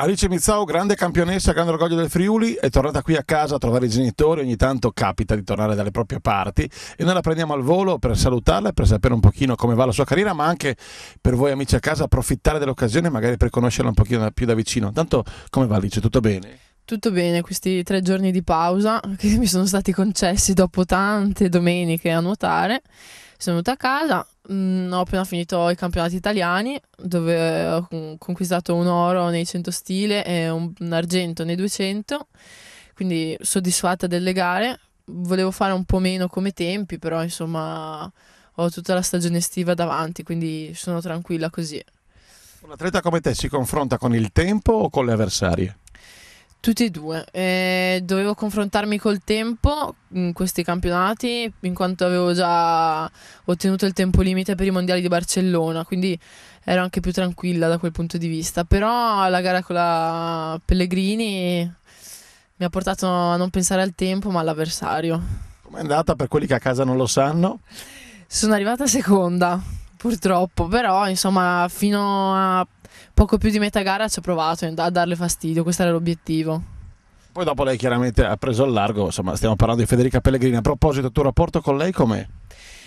Alice Mizzao, grande campionessa, grande orgoglio del Friuli, è tornata qui a casa a trovare i genitori, ogni tanto capita di tornare dalle proprie parti e noi la prendiamo al volo per salutarla e per sapere un pochino come va la sua carriera, ma anche per voi amici a casa approfittare dell'occasione magari per conoscerla un pochino più da vicino. Tanto come va Alice? Tutto bene? Tutto bene, questi tre giorni di pausa che mi sono stati concessi dopo tante domeniche a nuotare, sono venuta a casa, mh, mm, ho appena finito i campionati italiani dove ho conquistato un oro nei 100 stile e un, un argento nei 200, quindi soddisfatta delle gare. Volevo fare un po' meno come tempi, però insomma ho tutta la stagione estiva davanti, quindi sono tranquilla così. Un atleta come te si confronta con il tempo o con le avversarie? Tutti e due. Eh, dovevo confrontarmi col tempo in questi campionati, in quanto avevo già ottenuto il tempo limite per i mondiali di Barcellona, quindi ero anche più tranquilla da quel punto di vista. Però la gara con la Pellegrini mi ha portato a non pensare al tempo, ma all'avversario. Com'è andata per quelli che a casa non lo sanno? Sono arrivata seconda, purtroppo, però insomma fino a poco più di metà gara ci ho provato a darle fastidio, questo era l'obiettivo. Poi dopo lei chiaramente ha preso il largo, insomma stiamo parlando di Federica Pellegrini. A proposito, il tuo rapporto con lei com'è?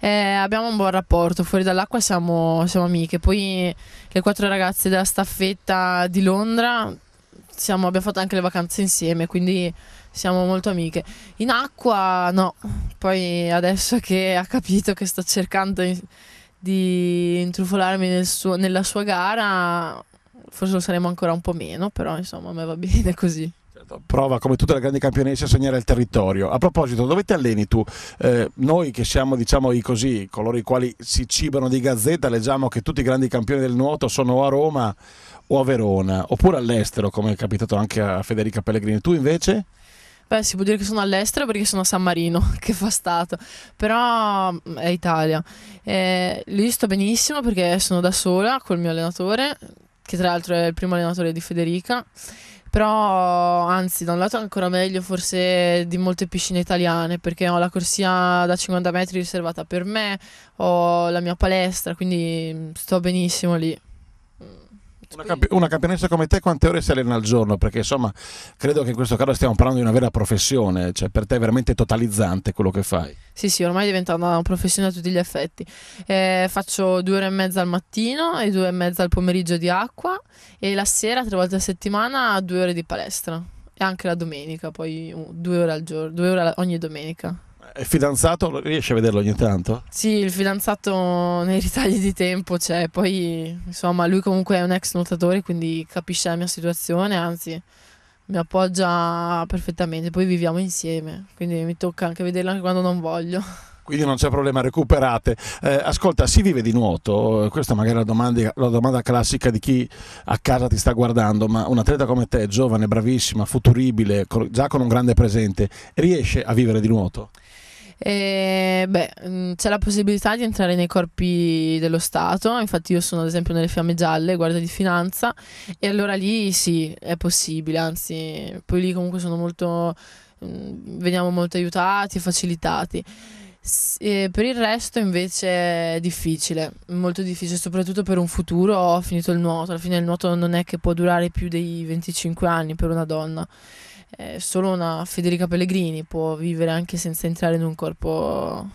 Eh, abbiamo un buon rapporto, fuori dall'acqua siamo, siamo amiche. Poi le quattro ragazze della staffetta di Londra siamo, abbiamo fatto anche le vacanze insieme, quindi siamo molto amiche. In acqua no, poi adesso che ha capito che sto cercando... In di intrufolarmi nel suo, nella sua gara, forse lo saremo ancora un po' meno, però insomma a me va bene così. Certo, prova come tutte le grandi campionesse a segnare il territorio. A proposito, dove ti alleni tu? Eh, noi che siamo, diciamo così, coloro i quali si cibano di gazzetta, leggiamo che tutti i grandi campioni del nuoto sono a Roma o a Verona, oppure all'estero, come è capitato anche a Federica Pellegrini. Tu invece? Beh, si può dire che sono all'estero perché sono a San Marino, che fa stato, però mm, è Italia. Eh, lì sto benissimo perché sono da sola col mio allenatore, che tra l'altro è il primo allenatore di Federica. Però, anzi, da un lato è ancora meglio forse di molte piscine italiane, perché ho la corsia da 50 metri riservata per me, ho la mia palestra, quindi mm, sto benissimo lì. Una, camp- una, campionessa come te quante ore si allena al giorno? Perché insomma credo che in questo caso stiamo parlando di una vera professione, cioè per te è veramente totalizzante quello che fai. Sì, sì, ormai è diventata una professione a tutti gli effetti. Eh, faccio due ore e mezza al mattino e due e mezza al pomeriggio di acqua e la sera, tre volte a settimana, due ore di palestra. E anche la domenica, poi due ore al giorno, due ore ogni domenica il fidanzato riesce a vederlo ogni tanto? Sì, il fidanzato nei ritagli di tempo c'è, poi insomma lui comunque è un ex nuotatore quindi capisce la mia situazione, anzi mi appoggia perfettamente, poi viviamo insieme, quindi mi tocca anche vederla anche quando non voglio. Quindi non c'è problema, recuperate. Eh, ascolta, si vive di nuoto? Questa magari è la domanda, la domanda classica di chi a casa ti sta guardando, ma un atleta come te, giovane, bravissima, futuribile, già con un grande presente, riesce a vivere di nuoto? E, beh, mm, c'è la possibilità di entrare nei corpi dello Stato, infatti io sono ad esempio nelle Fiamme Gialle, Guardia di Finanza, e allora lì sì, è possibile, anzi, poi lì comunque sono molto, mm, veniamo molto aiutati e facilitati. E per il resto invece è difficile, molto difficile, soprattutto per un futuro. Ho finito il nuoto, alla fine il nuoto non è che può durare più dei 25 anni per una donna eh, solo una Federica Pellegrini può vivere anche senza entrare in un corpo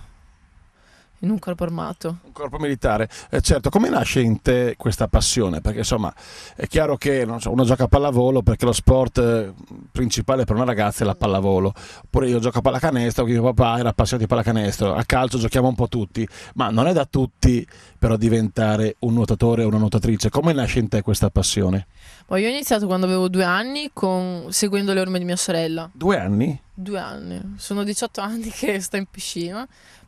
in un corpo armato. Un corpo militare. Eh, certo, come nasce in te questa passione? Perché insomma è chiaro che so, uno gioca a pallavolo perché lo sport eh, principale per una ragazza è la pallavolo. Oppure io gioco a pallacanestro perché mio papà era appassionato di pallacanestro. A calcio giochiamo un po' tutti, ma non è da tutti però diventare un nuotatore o una nuotatrice. Come nasce in te questa passione? Poi io ho iniziato quando avevo due anni con... seguendo le orme di mia sorella. Due anni? Due anni. Sono 18 anni che sto in piscina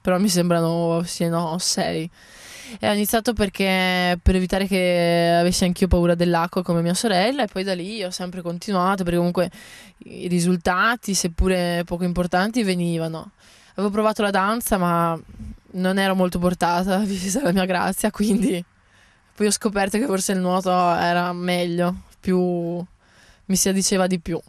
però mi sembrano sì, no, sei. E ho iniziato perché per evitare che avessi anch'io paura dell'acqua come mia sorella e poi da lì ho sempre continuato perché comunque i risultati, seppure poco importanti, venivano. Avevo provato la danza ma non ero molto portata, vista la mia grazia, quindi poi ho scoperto che forse il nuoto era meglio, più mi si addiceva di più.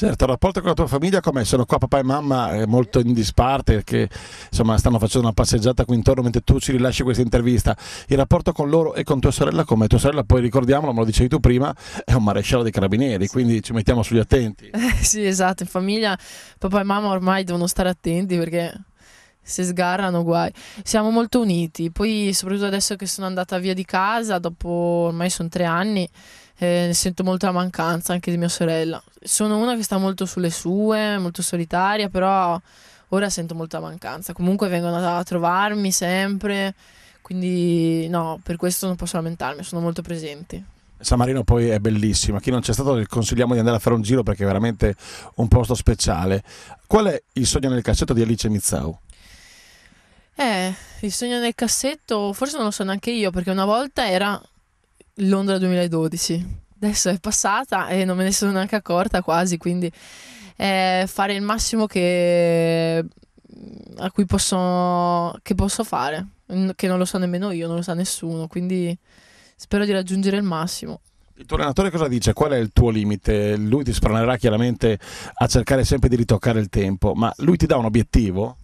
Certo, il rapporto con la tua famiglia com'è? Sono qua papà e mamma molto in disparte che insomma, stanno facendo una passeggiata qui intorno mentre tu ci rilasci questa intervista. Il rapporto con loro e con tua sorella com'è? Tua sorella poi ricordiamolo, me lo dicevi tu prima, è un maresciallo dei carabinieri, quindi ci mettiamo sugli attenti. Eh, sì, esatto, in famiglia papà e mamma ormai devono stare attenti perché se sgarrano guai. Siamo molto uniti, poi soprattutto adesso che sono andata via di casa, dopo ormai sono tre anni eh, sento molto la mancanza anche di mia sorella. Sono una che sta molto sulle sue, molto solitaria, però ora sento molta mancanza. Comunque vengono a trovarmi sempre, quindi no, per questo non posso lamentarmi, sono molto presenti. San Marino poi è bellissima, chi non c'è stato consigliamo di andare a fare un giro perché è veramente un posto speciale. Qual è il sogno nel cassetto di Alice Mizzau? Eh, il sogno nel cassetto forse non lo so neanche io perché una volta era Londra 2012. Adesso è passata e non me ne sono neanche accorta quasi, quindi eh, fare il massimo che a cui posso, che posso fare, che non lo so nemmeno io, non lo sa nessuno, quindi spero di raggiungere il massimo. Il tuo allenatore cosa dice? Qual è il tuo limite? Lui ti spronerà chiaramente a cercare sempre di ritoccare il tempo, ma lui ti dà un obiettivo?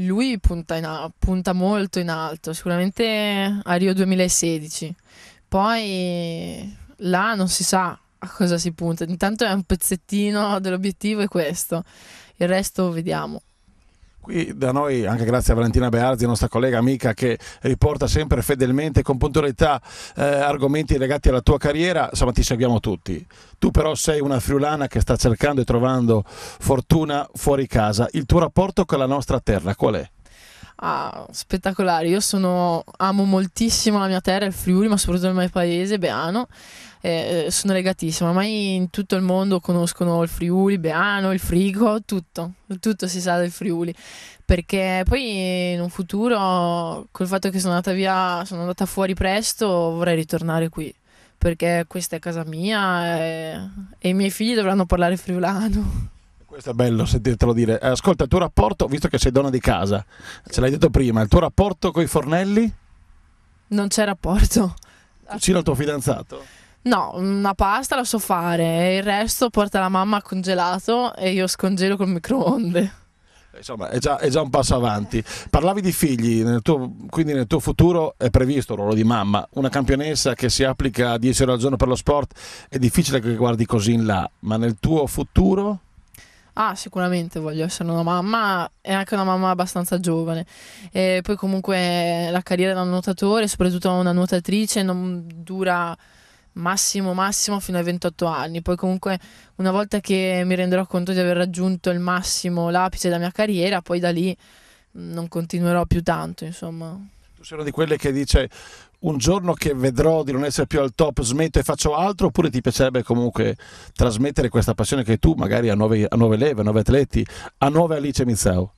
Lui punta, in, punta molto in alto, sicuramente a Rio 2016 poi là non si sa a cosa si punta. Intanto è un pezzettino dell'obiettivo e questo. Il resto vediamo. Qui da noi, anche grazie a Valentina Bearzi, nostra collega amica, che riporta sempre fedelmente con puntualità eh, argomenti legati alla tua carriera, insomma ti seguiamo tutti. Tu però sei una friulana che sta cercando e trovando fortuna fuori casa. Il tuo rapporto con la nostra terra qual è? Ah, spettacolare. Io sono, amo moltissimo la mia terra, il Friuli, ma soprattutto il mio paese, Beano. Eh, eh sono legatissima. Ormai in tutto il mondo conoscono il Friuli, Beano, il Frigo, tutto, tutto si sa del Friuli. Perché poi in un futuro, col fatto che sono andata via, sono andata fuori presto, vorrei ritornare qui. Perché questa è casa mia e, eh, e i miei figli dovranno parlare friulano. Questo è bello sentirtelo dire. Eh, ascolta, il tuo rapporto, visto che sei donna di casa, ce l'hai detto prima, il tuo rapporto con i fornelli? Non c'è rapporto. Cucina il tuo fidanzato? No, una pasta la so fare, il resto porta la mamma congelato e io scongelo col microonde. Insomma, è già, è già un passo avanti. Parlavi di figli, nel tuo, quindi nel tuo futuro è previsto il ruolo di mamma. Una campionessa che si applica 10 ore al giorno per lo sport è difficile che guardi così in là, ma nel tuo futuro Ah, sicuramente voglio essere una mamma è anche una mamma abbastanza giovane. E poi comunque la carriera da nuotatore, soprattutto una nuotatrice, non dura massimo massimo fino ai 28 anni. Poi comunque una volta che mi renderò conto di aver raggiunto il massimo, l'apice della mia carriera, poi da lì mm, non continuerò più tanto, insomma. Tu sei una di quelle che dice un giorno che vedrò di non essere più al top smetto e faccio altro oppure ti piacerebbe comunque trasmettere questa passione che tu magari a nuove, a nuove leve, a nuovi atleti, a nuove Alice Mizzao?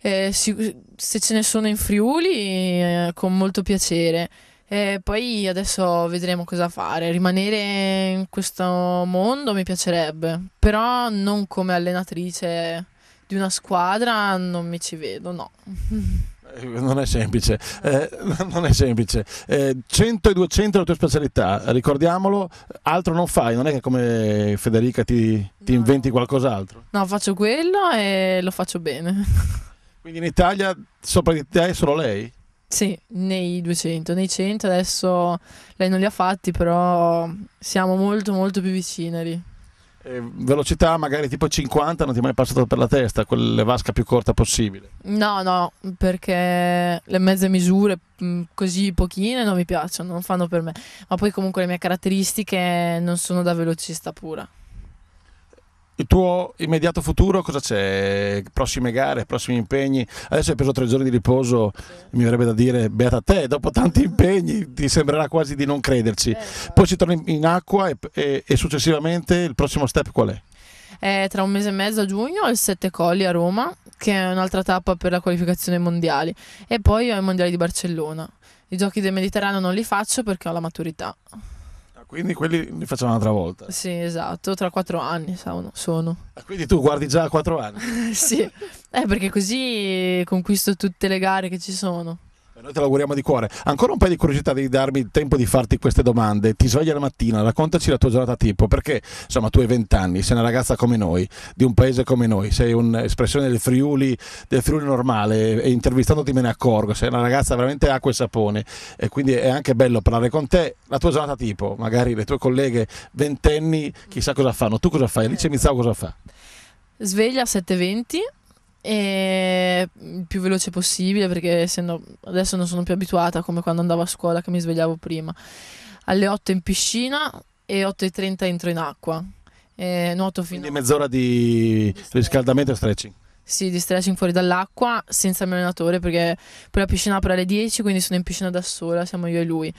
Eh, se ce ne sono in Friuli eh, con molto piacere. Eh, poi adesso vedremo cosa fare. Rimanere in questo mondo mi piacerebbe, però non come allenatrice di una squadra non mi ci vedo, no. Non è semplice, eh, non è semplice. Eh, 100 eh, e 200 è la tua specialità, ricordiamolo, altro non fai, non è che come Federica ti, ti no. inventi qualcos'altro. No, faccio quello e lo faccio bene. Quindi in Italia sopra di te è solo lei? Sì, nei 200, nei 100 adesso lei non li ha fatti, però siamo molto molto più vicini lì. Eh, velocità magari tipo 50 non ti è mai passato per la testa, quella vasca più corta possibile? No, no, perché le mezze misure mm, così pochine non mi piacciono, non fanno per me. Ma poi comunque le mie caratteristiche non sono da velocista pura il tuo immediato futuro cosa c'è? Prossime gare, prossimi impegni? Adesso hai preso tre giorni di riposo, mi verrebbe da dire beata a te, dopo tanti impegni ti sembrerà quasi di non crederci. Esatto. Poi si torna in acqua e, e, e successivamente il prossimo step qual è? Eh, tra un mese e mezzo a giugno il 7 Colli a Roma, che è un'altra tappa per la qualificazione mondiale. e poi ho i mondiali di Barcellona. I giochi del Mediterraneo non li faccio perché ho la maturità. Quindi quelli li facciamo un'altra volta. Sì, esatto, tra quattro anni sono. sono. Ah, quindi tu guardi già a quattro anni? sì, eh, perché così conquisto tutte le gare che ci sono. Eh, noi te l'auguriamo di cuore. Ancora un paio di curiosità, devi darmi il tempo di farti queste domande. Ti svegli la mattina, raccontaci la tua giornata tipo, perché insomma tu hai 20 anni, sei una ragazza come noi, di un paese come noi, sei un'espressione del Friuli, del Friuli normale e intervistandoti me ne accorgo, sei una ragazza veramente acqua e sapone e quindi è anche bello parlare con te. La tua giornata tipo, magari le tue colleghe ventenni chissà cosa fanno, tu cosa fai, Alice Mizzao cosa fa? Sveglia a 7.20 e il mm, più veloce possibile perché essendo, adesso non sono più abituata come quando andavo a scuola che mi svegliavo prima alle 8 in piscina e 8.30 entro in acqua e nuoto fino Quindi a... mezz'ora di, di riscaldamento e stretching sì, di stretching fuori dall'acqua senza il mio allenatore perché poi la piscina apre alle 10 quindi sono in piscina da sola, siamo io e lui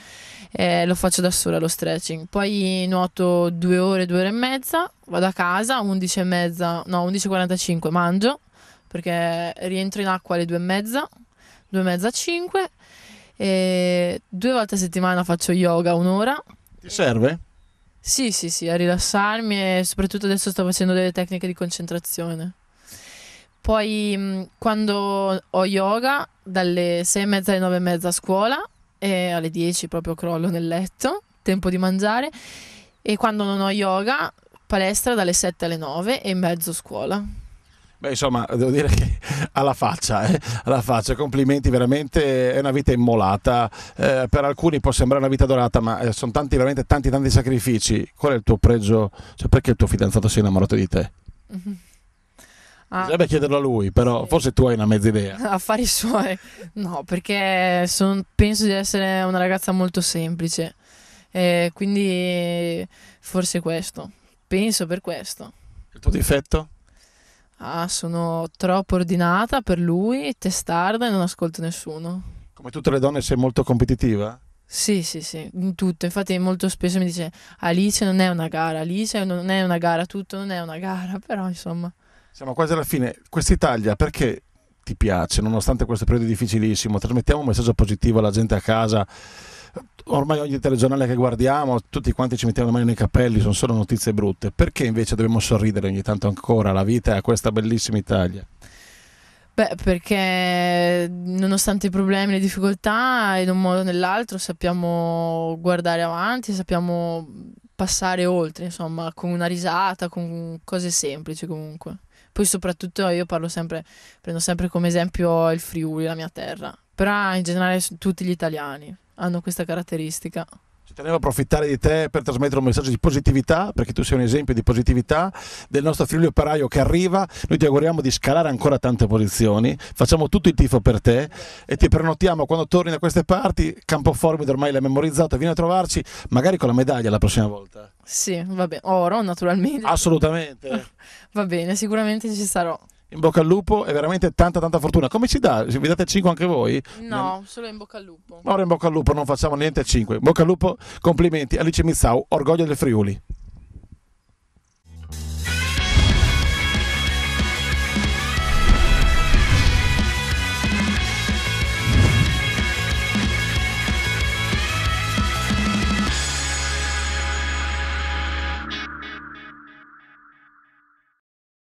e lo faccio da sola lo stretching poi nuoto due ore, due ore e mezza vado a casa, 11 e mezza, no 11.45 mangio perché rientro in acqua alle due e mezza, due e mezza a cinque, e due volte a settimana faccio yoga un'ora. Ti serve? Sì, sì, sì, a rilassarmi e soprattutto adesso sto facendo delle tecniche di concentrazione. Poi mm, quando ho yoga, dalle sei e mezza alle nove e mezza a scuola e alle dieci proprio crollo nel letto, tempo di mangiare. E quando non ho yoga, palestra dalle sette alle nove e mezzo scuola. Beh, insomma, devo dire che alla faccia, eh? alla faccia, complimenti, veramente è una vita immolata. Eh, per alcuni può sembrare una vita dorata, ma eh, sono tanti, veramente tanti, tanti sacrifici. Qual è il tuo pregio? Cioè, perché il tuo fidanzato si è innamorato di te? mm Ah, Bisognerebbe chiederlo a lui, però sì. forse tu hai una mezza idea. Affari suoi, no, perché son, penso di essere una ragazza molto semplice, quindi forse questo. Penso per questo. Il tuo difetto? Ah, sono troppo ordinata per lui, testarda e non ascolto nessuno. Come tutte le donne sei molto competitiva? Sì, sì, sì, in tutto. Infatti molto spesso mi dice Alice non è una gara, Alice non è una gara, tutto non è una gara, però insomma. Siamo quasi alla fine. Quest'Italia perché ti piace, nonostante questo periodo difficilissimo? Trasmettiamo un messaggio positivo alla gente a casa ormai ogni telegiornale che guardiamo, tutti quanti ci mettiamo le mani nei capelli, sono solo notizie brutte. Perché invece dobbiamo sorridere ogni tanto ancora la vita e a questa bellissima Italia? Beh, perché nonostante i problemi, le difficoltà, in un modo o nell'altro sappiamo guardare avanti, sappiamo passare oltre, insomma, con una risata, con cose semplici comunque. Poi soprattutto io parlo sempre, prendo sempre come esempio il Friuli, la mia terra, però in generale tutti gli italiani hanno questa caratteristica. Ci tenevo a approfittare di te per trasmettere un messaggio di positività, perché tu sei un esempio di positività del nostro Friuli Operaio che arriva. Noi ti auguriamo di scalare ancora tante posizioni. Facciamo tutto il tifo per te e ti prenotiamo quando torni da queste parti. Campoformide ormai l'hai memorizzato, vieni a trovarci, magari con la medaglia la prossima volta. Sì, va bene. Oro, naturalmente. Assolutamente. va bene, sicuramente ci sarò in bocca al lupo e veramente tanta tanta fortuna. Come ci dà? Vi date 5 anche voi? No, solo in bocca al lupo. Ora in bocca al lupo, non facciamo niente a 5. In bocca al lupo, complimenti. Alice Mizzau, orgoglio del Friuli.